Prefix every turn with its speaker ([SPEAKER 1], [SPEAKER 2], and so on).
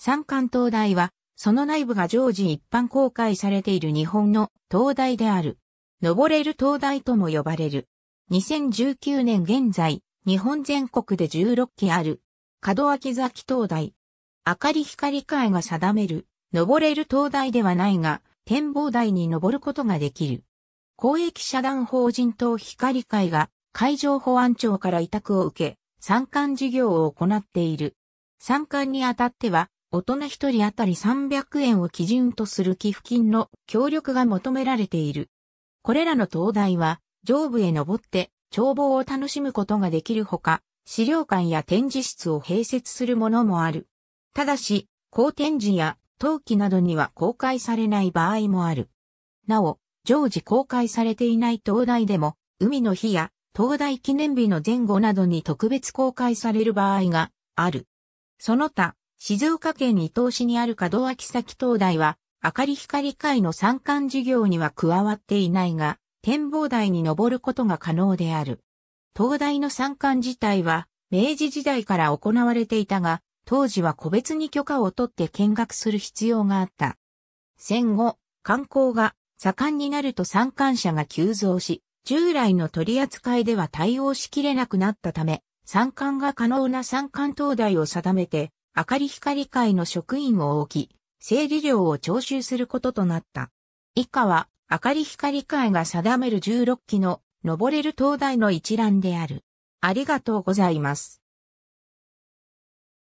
[SPEAKER 1] 三冠灯台は、その内部が常時一般
[SPEAKER 2] 公開されている日本の灯台である。登れる灯台とも呼ばれる。2019年現在、日本全国で16基ある。門脇崎灯台。明かり光会が定める、登れる灯台ではないが、展望台に登ることができる。公益社団法人等光会が海上保安庁から委託を受け、三冠事業を行っている。三冠にあたっては、大人一人当たり300円を基準とする寄付金の協力が求められている。これらの灯台は、上部へ登って眺望を楽しむことができるほか、資料館や展示室を併設するものもある。ただし、公展示や陶器などには公開されない場合もある。なお、常時公開されていない灯台でも、海の日や灯台記念日の前後などに特別公開される場合がある。その他、静岡県伊東市にある門脇崎灯台は、明かり光会の参観事業には加わっていないが、展望台に登ることが可能である。灯台の参観自体は、明治時代から行われていたが、当時は個別に許可を取って見学する必要があった。戦後、観光が盛んになると参観者が急増し、従来の取り扱いでは対応しきれなくなったため、参観が可能な参観灯台を定めて、明かり光会の職員を置き、整理料を徴収することとなった。以下は、明かり光会が定める16期の、登れる
[SPEAKER 1] 灯台の一覧である。ありがとうございます。